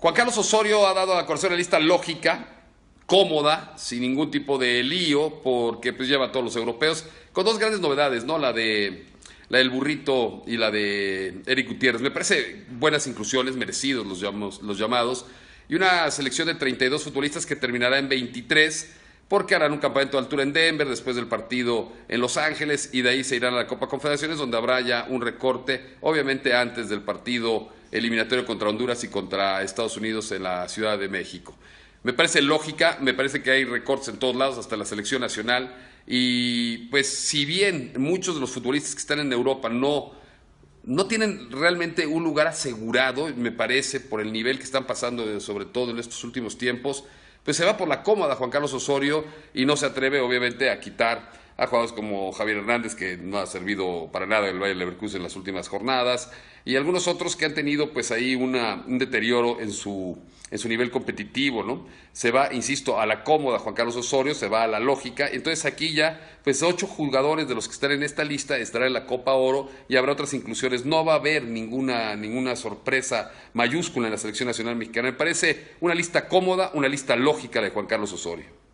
Juan Carlos Osorio ha dado a corazón la lista lógica, cómoda, sin ningún tipo de lío, porque pues lleva a todos los europeos, con dos grandes novedades, ¿no? La de la del burrito y la de Eric Gutiérrez. Me parece buenas inclusiones, merecidos los, los llamados, y una selección de 32 futbolistas que terminará en 23 porque harán un campamento de altura en Denver después del partido en Los Ángeles y de ahí se irán a la Copa Confederaciones donde habrá ya un recorte, obviamente antes del partido eliminatorio contra Honduras y contra Estados Unidos en la Ciudad de México. Me parece lógica, me parece que hay recortes en todos lados, hasta la selección nacional, y pues si bien muchos de los futbolistas que están en Europa no, no tienen realmente un lugar asegurado, me parece, por el nivel que están pasando, eh, sobre todo en estos últimos tiempos, pues se va por la cómoda Juan Carlos Osorio y no se atreve obviamente a quitar a jugadores como Javier Hernández, que no ha servido para nada el Bayern Leverkusen en las últimas jornadas, y algunos otros que han tenido pues ahí un deterioro en su, nivel competitivo, ¿no? Se va, insisto, a la cómoda Juan Carlos Osorio, se va a la lógica, entonces aquí ya pues ocho jugadores de los que están en esta lista estarán en la Copa Oro y habrá otras inclusiones, no va a haber ninguna, sorpresa mayúscula en la selección nacional mexicana, me parece una lista cómoda, una lista lógica de Juan Carlos Osorio.